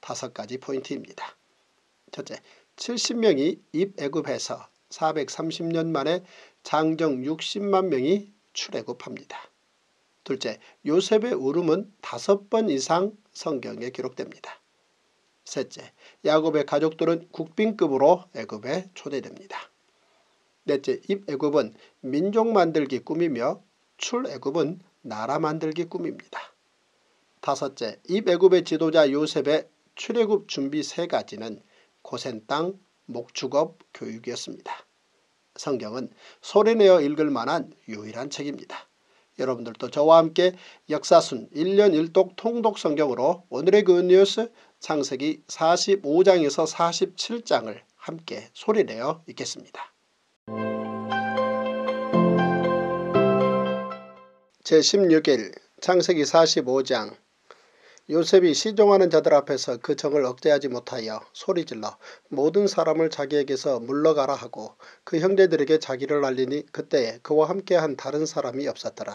다섯 가지 포인트입니다. 첫째, 70명이 입애굽해서 430년 만에 장정 60만 명이 출애굽합니다. 둘째, 요셉의 울음은 다섯 번 이상 성경에 기록됩니다. 셋째, 야곱의 가족들은 국빈급으로 애굽에 초대됩니다. 넷째, 입애굽은 민족 만들기 꿈이며 출애굽은 나라 만들기 꿈입니다. 다섯째, 입애굽의 지도자 요셉의 출애굽 준비 세 가지는 고센 땅, 목축업, 교육이었습니다. 성경은 소리내어 읽을 만한 유일한 책입니다. 여러분들도 저와 함께 역사순 1년 1독 통독 성경으로 오늘의 그뉴스 창세기 45장에서 47장을 함께 소리내어 읽겠습니다. 제16일 창세기 45장 요셉이 시종하는 자들 앞에서 그 정을 억제하지 못하여 소리질러 모든 사람을 자기에게서 물러가라 하고 그 형제들에게 자기를 알리니 그때에 그와 함께한 다른 사람이 없었더라.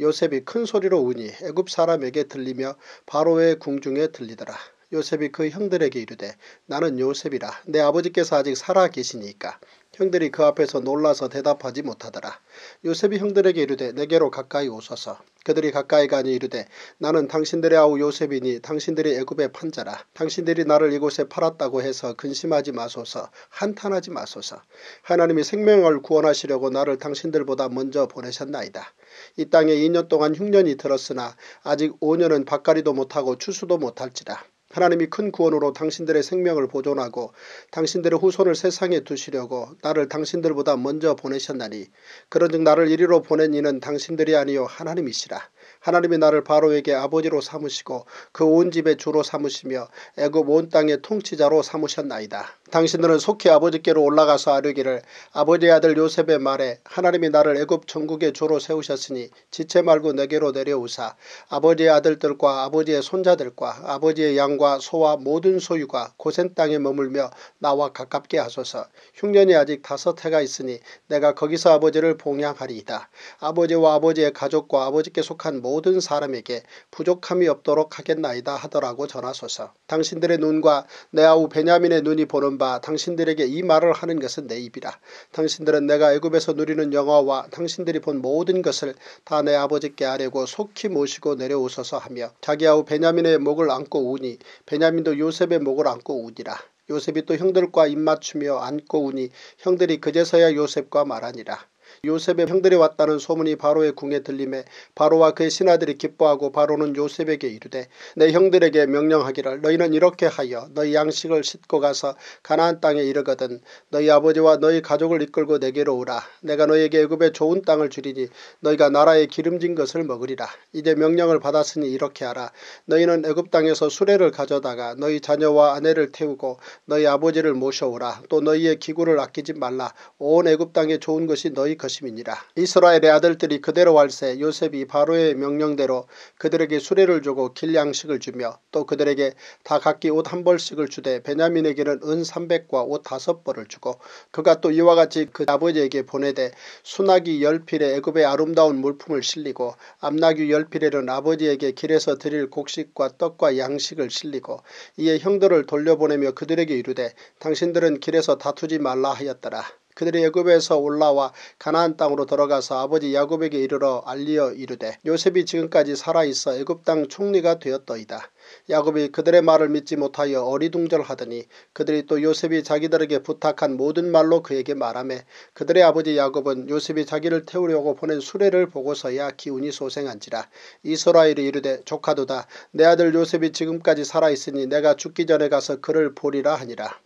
요셉이 큰 소리로 우니 애굽 사람에게 들리며 바로의 궁중에 들리더라. 요셉이 그 형들에게 이르되 나는 요셉이라 내 아버지께서 아직 살아 계시니까 형들이 그 앞에서 놀라서 대답하지 못하더라. 요셉이 형들에게 이르되 내게로 가까이 오소서. 그들이 가까이 가니 이르되 나는 당신들의 아우 요셉이니 당신들이 애굽의 판자라. 당신들이 나를 이곳에 팔았다고 해서 근심하지 마소서 한탄하지 마소서. 하나님이 생명을 구원하시려고 나를 당신들보다 먼저 보내셨나이다. 이 땅에 2년 동안 흉년이 들었으나 아직 5년은 밭갈이도 못하고 추수도 못할지라. 하나님이 큰 구원으로 당신들의 생명을 보존하고 당신들의 후손을 세상에 두시려고 나를 당신들보다 먼저 보내셨나니 그런즉 나를 이리로 보낸 이는 당신들이 아니요 하나님이시라. 하나님이 나를 바로에게 아버지로 삼으시고 그 온 집의 주로 삼으시며 애굽 온 땅의 통치자로 삼으셨나이다. 당신들은 속히 아버지께로 올라가서 아르기를 아버지의 아들 요셉의 말에 하나님이 나를 애굽 전국의 주로 세우셨으니 지체 말고 내게로 내려오사 아버지의 아들들과 아버지의 손자들과 아버지의 양과 소와 모든 소유가 고센 땅에 머물며 나와 가깝게 하소서 흉년이 아직 다섯 해가 있으니 내가 거기서 아버지를 봉양하리이다. 아버지와 아버지의 가족과 아버지께 속한 모든 사람에게 부족함이 없도록 하겠나이다 하더라고 전하소서 당신들의 눈과 내 아우 베냐민의 눈이 보는 바 당신들에게 이 말을 하는 것은 내 입이라. 당신들은 내가 애굽에서 누리는 영화와 당신들이 본 모든 것을 다 내 아버지께 아뢰고 속히 모시고 내려오소서 하며 자기하우 베냐민의 목을 안고 우니 베냐민도 요셉의 목을 안고 우니라. 요셉이 또 형들과 입맞추며 안고 우니 형들이 그제서야 요셉과 말하니라. 요셉의 형들이 왔다는 소문이 바로의 궁에 들림에 바로와 그의 신하들이 기뻐하고 바로는 요셉에게 이르되 내 형들에게 명령하기를 너희는 이렇게 하여 너희 양식을 싣고 가서 가나안 땅에 이르거든 너희 아버지와 너희 가족을 이끌고 내게로 오라 내가 너희에게 애굽의 좋은 땅을 주리니 너희가 나라에 기름진 것을 먹으리라 이제 명령을 받았으니 이렇게 하라 너희는 애굽 땅에서 수레를 가져다가 너희 자녀와 아내를 태우고 너희 아버지를 모셔오라 또 너희의 기구를 아끼지 말라 온 애굽 땅에 좋은 것이 너희 것 것임이니라. 이스라엘의 아들들이 그대로 할세 요셉이 바로의 명령대로 그들에게 수레를 주고 길양식을 주며 또 그들에게 다 각기 옷 한 벌씩을 주되 베냐민에게는 은 300과 옷 다섯 벌을 주고 그가 또 이와 같이 그 아버지에게 보내되 수나기 열 필에 애굽의 아름다운 물품을 실리고 암나귀 열 필에는 아버지에게 길에서 드릴 곡식과 떡과 양식을 실리고 이에 형들을 돌려보내며 그들에게 이르되 당신들은 길에서 다투지 말라 하였더라. 그들이 애굽에서 올라와 가나안 땅으로 돌아가서 아버지 야곱에게 이르러 알리어 이르되 요셉이 지금까지 살아있어 애굽 땅 총리가 되었더이다. 야곱이 그들의 말을 믿지 못하여 어리둥절하더니 그들이 또 요셉이 자기들에게 부탁한 모든 말로 그에게 말하매 그들의 아버지 야곱은 요셉이 자기를 태우려고 보낸 수레를 보고서야 기운이 소생한지라 이스라엘이 이르되 조카도다 내 아들 요셉이 지금까지 살아있으니 내가 죽기 전에 가서 그를 보리라 하니라.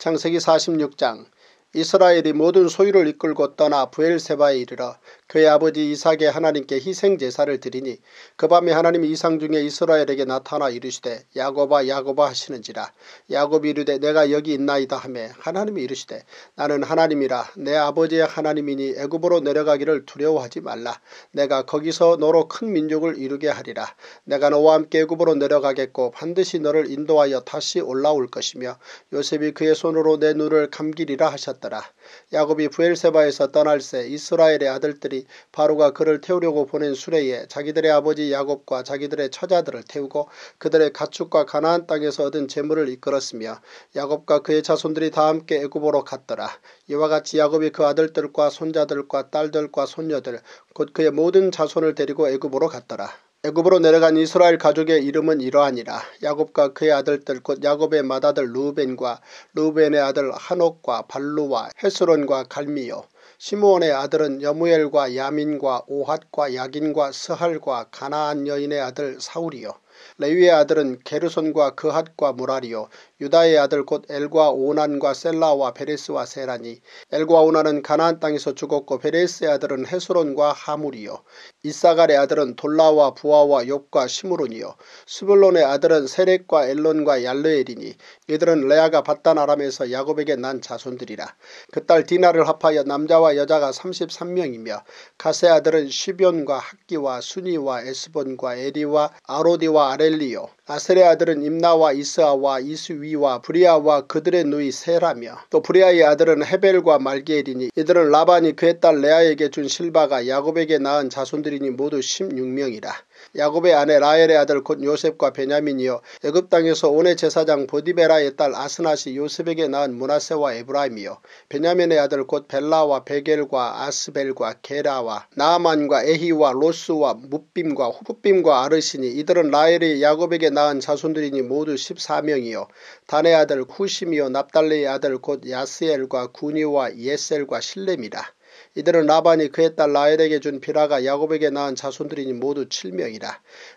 창세기 46장 이스라엘이 모든 소유를 이끌고 떠나 부엘세바에 이르라 그의 아버지 이삭의 하나님께 희생제사를 드리니 그 밤에 하나님이 이상 중에 이스라엘에게 나타나 이르시되 야곱아 야곱아 하시는지라 야곱이 이르되 내가 여기 있나이다 하며 하나님이 이르시되 나는 하나님이라 내 아버지의 하나님이니 애굽으로 내려가기를 두려워하지 말라 내가 거기서 너로 큰 민족을 이루게 하리라 내가 너와 함께 애굽으로 내려가겠고 반드시 너를 인도하여 다시 올라올 것이며 요셉이 그의 손으로 내 눈을 감기리라 하셨더라 야곱이 부엘세바에서 떠날새 이스라엘의 아들들이 바로가 그를 태우려고 보낸 수레에 자기들의 아버지 야곱과 자기들의 처자들을 태우고 그들의 가축과 가나안 땅에서 얻은 재물을 이끌었으며 야곱과 그의 자손들이 다 함께 애굽으로 갔더라. 이와 같이 야곱이 그 아들들과 손자들과 딸들과 손녀들 곧 그의 모든 자손을 데리고 애굽으로 갔더라. 애굽으로 내려간 이스라엘 가족의 이름은 이러하니라. 야곱과 그의 아들들 곧 야곱의 맏아들 루벤과 루벤의 아들 한옥과 발루와 헤스론과 갈미요. 시므온의 아들은 여무엘과 야민과 오핫과 야긴과 스할과 가나안 여인의 아들 사울이요. 레위의 아들은 게르손과 그핫과 무라리오 유다의 아들 곧 엘과 오난과 셀라와 베레스와 세라니 엘과 오난은 가나안 땅에서 죽었고 베레스의 아들은 헤스론과 하물이요 이사갈의 아들은 돌라와 부아와 욕과 시므론이요 수불론의 아들은 세렉과 엘론과 얄르엘이니 이들은 레아가 바단 아람에서 야곱에게 난 자손들이라 그 딸 디나를 합하여 남자와 여자가 33명이며 가세 아들은 시변과 학기와 순이와 에스본과 에리와 아로디와 아렐리요 아셀의 아들은 임나와 이스아와 이스위와 브리아와 그들의 누이 세라며 또 브리아의 아들은 헤벨과 말게엘이니 이들은 라반이 그의 딸 레아에게 준 실바가 야곱에게 낳은 자손들이니 모두 16명이라 야곱의 아내 라헬의 아들 곧 요셉과 베냐민이요 애굽 땅에서 온의 제사장 보디베라의 딸아스나시 요셉에게 낳은 문하세와 에브라임이요 베냐민의 아들 곧 벨라와 베겔과 아스벨과 게라와 나만과 에히와 로스와 무빔과 후빔과 아르시니 이들은 라헬이 야곱에게 낳은 자손들이니 모두 14명이요 단의 아들 쿠심이요 납달리의 아들 곧 야스엘과 구니와 예셀과 실렘이라 이들은 라반이 그의 딸 라헬에게 준 비라가 야곱에게 낳은 자손들이니 모두 7명이라.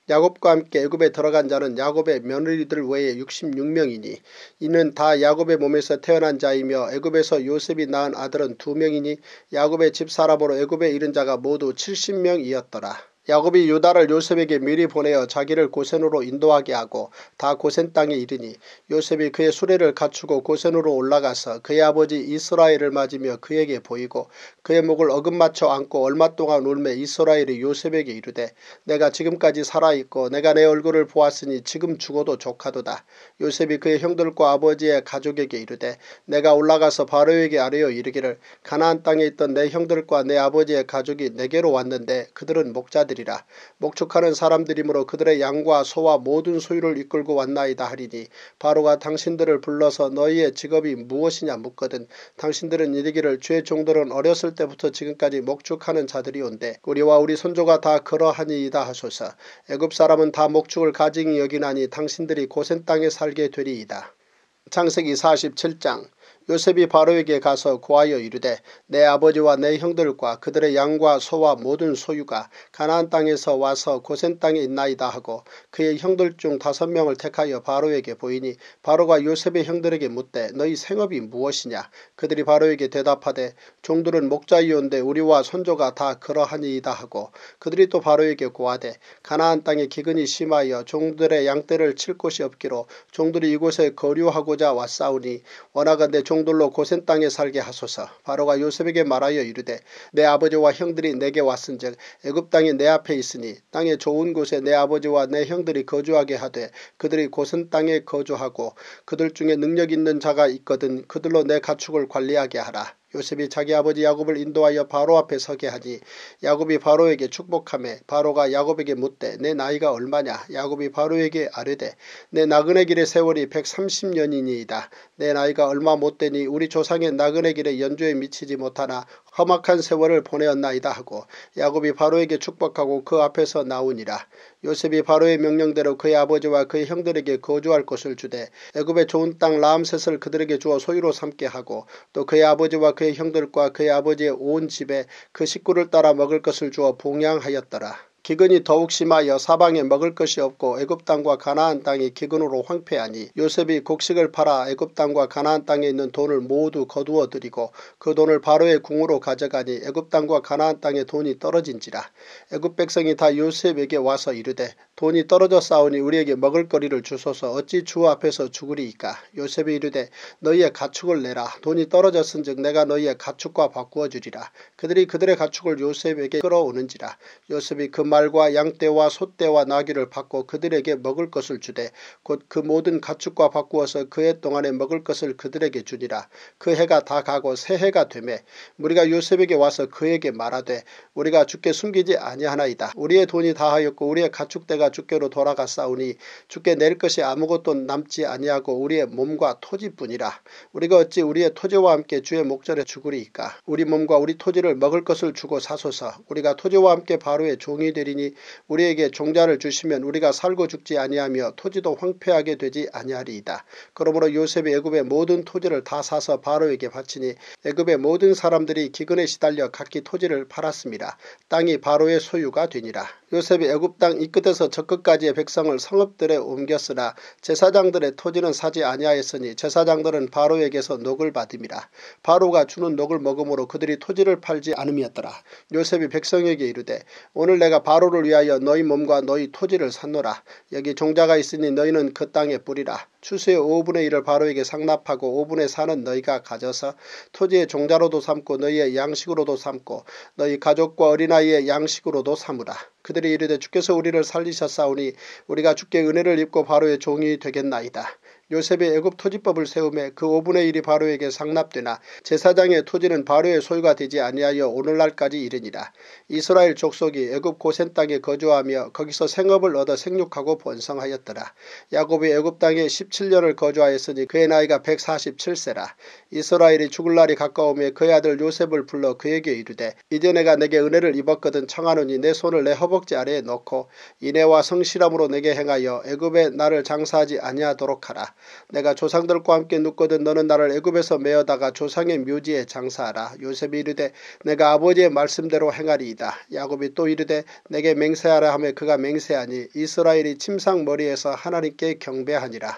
야곱과 함께 애굽에 들어간 자는 야곱의 며느리들 외에 66명이니 이는 다 야곱의 몸에서 태어난 자이며 애굽에서 요셉이 낳은 아들은 2명이니 야곱의 집사람으로 애굽에 이른 자가 모두 70명이었더라. 야곱이 유다를 요셉에게 미리 보내어 자기를 고센으로 인도하게 하고 다 고센 땅에 이르니 요셉이 그의 수레를 갖추고 고센으로 올라가서 그의 아버지 이스라엘을 맞으며 그에게 보이고 그의 목을 어긋맞춰 안고 얼마 동안 울매 이스라엘이 요셉에게 이르되 내가 지금까지 살아있고 내가 내 얼굴을 보았으니 지금 죽어도 조카도다. 요셉이 그의 형들과 아버지의 가족에게 이르되 내가 올라가서 바로에게 아뢰어 이르기를 가나안 땅에 있던 내 형들과 내 아버지의 가족이 내게로 왔는데 그들은 목자들 받으리라. 목축하는 사람들이므로 그들의 양과 소와 모든 소유를 이끌고 왔나이다 하리니 바로가 당신들을 불러서 너희의 직업이 무엇이냐 묻거든 당신들은 이르기를 주의 종들은 어렸을 때부터 지금까지 목축하는 자들이온데 우리와 우리 선조가 다 그러하니이다 하소서 애굽 사람은 다 목축을 가진히 여기나니 당신들이 고센 땅에 살게 되리이다. 창세기 47장 요셉이 바로에게 가서 구하여 이르되 내 아버지와 내 형들과 그들의 양과 소와 모든 소유가 가나안 땅에서 와서 고센 땅에 있나이다 하고 그의 형들 중 다섯 명을 택하여 바로에게 보이니 바로가 요셉의 형들에게 묻되 너희 생업이 무엇이냐 그들이 바로에게 대답하되 종들은 목자이온데 우리와 선조가 다 그러하니이다 하고 그들이 또 바로에게 구하되 가나안 땅에 기근이 심하여 종들의 양떼를 칠 곳이 없기로 종들이 이곳에 거류하고자 왔사오니 워낙은 내 종들로 고센 땅에 살게 하소서. 바로가 요셉에게 말하여 이르되 내 아버지와 형들이 내게 왔은즉 애굽 땅이 내 앞에 있으니 땅의 좋은 곳에 내 아버지와 내 형들이 거주하게 하되 그들이 고센 땅에 거주하고 그들 중에 능력 있는 자가 있거든 그들로 내 가축을 관리하게 하라. 요셉이 자기 아버지 야곱을 인도하여 바로 앞에 서게 하니 야곱이 바로에게 축복함에 바로가 야곱에게 묻되 내 나이가 얼마냐 야곱이 바로에게 아뢰되 내 나그네 길의 세월이 130년이니이다 내 나이가 얼마 못되니 우리 조상의 나그네 길에 연주에 미치지 못하나 험악한 세월을 보내었나이다 하고 야곱이 바로에게 축복하고 그 앞에서 나오니라. 요셉이 바로의 명령대로 그의 아버지와 그의 형들에게 거주할 것을 주되 애굽의 좋은 땅 라암셋을 그들에게 주어 소유로 삼게 하고 또 그의 아버지와 그의 형들과 그의 아버지의 온 집에 그 식구를 따라 먹을 것을 주어 봉양하였더라. 기근이 더욱 심하여 사방에 먹을 것이 없고 애굽 땅과 가나안 땅이 기근으로 황폐하니 요셉이 곡식을 팔아 애굽 땅과 가나안 땅에 있는 돈을 모두 거두어 드리고그 돈을 바로의 궁으로 가져가니 애굽 땅과 가나안 땅에 돈이 떨어진지라 애굽 백성이 다 요셉에게 와서 이르되 돈이 떨어져 싸우니 우리에게 먹을거리를 주소서 어찌 주 앞에서 죽으리이까. 요셉이 이르되 너희의 가축을 내라. 돈이 떨어졌은즉 내가 너희의 가축과 바꾸어 주리라. 그들이 그들의 가축을 요셉에게 끌어오는지라. 요셉이 그 말과 양떼와 소떼와 나귀를 받고 그들에게 먹을 것을 주되 곧 그 모든 가축과 바꾸어서 그 해 동안에 먹을 것을 그들에게 주니라. 그 해가 다 가고 새 해가 되매 우리가 요셉에게 와서 그에게 말하되 우리가 죽게 숨기지 아니하나이다. 우리의 돈이 다하였고 우리의 가축대가 주께로 돌아가싸우니 주께 낼 것이 아무것도 남지 아니하고 우리의 몸과 토지뿐이라 우리가 어찌 우리의 토지와 함께 주의 목전에 죽으리이까 우리 몸과 우리 토지를 먹을 것을 주고 사소서 우리가 토지와 함께 바로의 종이 되리니 우리에게 종자를 주시면 우리가 살고 죽지 아니하며 토지도 황폐하게 되지 아니하리이다 그러므로 요셉이 애굽의 모든 토지를 다 사서 바로에게 바치니 애굽의 모든 사람들이 기근에 시달려 각기 토지를 팔았습니다 땅이 바로의 소유가 되니라 요셉이 애굽 땅 이 끝에서 저 끝까지의 백성을 성읍들에 옮겼으나 제사장들의 토지는 사지 아니하였으니 제사장들은 바로에게서 녹을 받음이라. 바로가 주는 녹을 먹음으로 그들이 토지를 팔지 않음이었더라. 요셉이 백성에게 이르되 오늘 내가 바로를 위하여 너희 몸과 너희 토지를 샀노라. 여기 종자가 있으니 너희는 그 땅에 뿌리라. 추수의 5분의 1을 바로에게 상납하고 5분의 4는 너희가 가져서 토지의 종자로도 삼고 너희의 양식으로도 삼고 너희 가족과 어린아이의 양식으로도 삼으라. 그들이 이르되 주께서 우리를 살리셨사오니 우리가 주께 은혜를 입고 바로의 종이 되겠나이다. 요셉의 애굽 토지법을 세우매 그 5분의 1이 바로에게 상납되나 제사장의 토지는 바로의 소유가 되지 아니하여 오늘날까지 이르니라. 이스라엘 족속이 애굽 고센 땅에 거주하며 거기서 생업을 얻어 생육하고 번성하였더라. 야곱이 애굽 땅에 17년을 거주하였으니 그의 나이가 147세라. 이스라엘이 죽을 날이 가까우며 그의 아들 요셉을 불러 그에게 이르되 이제 내가 내게 은혜를 입었거든 청하노니 내 손을 내 허벅지 아래에 넣고 이내와 성실함으로 내게 행하여 애굽에 나를 장사하지 아니하도록 하라. 내가 조상들과 함께 눕거든 너는 나를 애굽에서 메어다가 조상의 묘지에 장사하라. 요셉이 이르되 내가 아버지의 말씀대로 행하리이다. 야곱이 또 이르되 내게 맹세하라 하며 그가 맹세하니 이스라엘이 침상 머리에서 하나님께 경배하니라.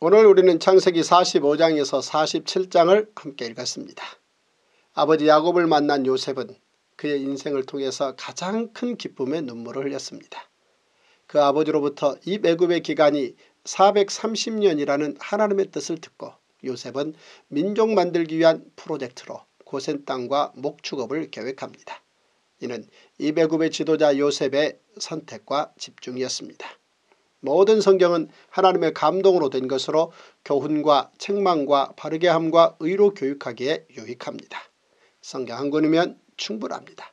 오늘 우리는 창세기 45장에서 47장을 함께 읽었습니다. 아버지 야곱을 만난 요셉은 그의 인생을 통해서 가장 큰 기쁨의 눈물을 흘렸습니다. 그 아버지로부터 이 애굽의 기간이 430년이라는 하나님의 뜻을 듣고 요셉은 민족 만들기 위한 프로젝트로 고센 땅과 목축업을 계획합니다. 이는 이배굽의 지도자 요셉의 선택과 집중이었습니다. 모든 성경은 하나님의 감동으로 된 것으로 교훈과 책망과 바르게함과 의로 교육하기에 유익합니다. 성경 한 권이면 충분합니다.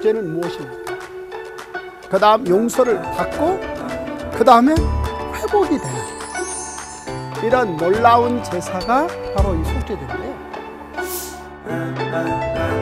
번는 무엇입니까? 그 다음 용서를 받고 그 다음에 회복이 되는 이런 놀라운 제사가 바로 이속죄인데요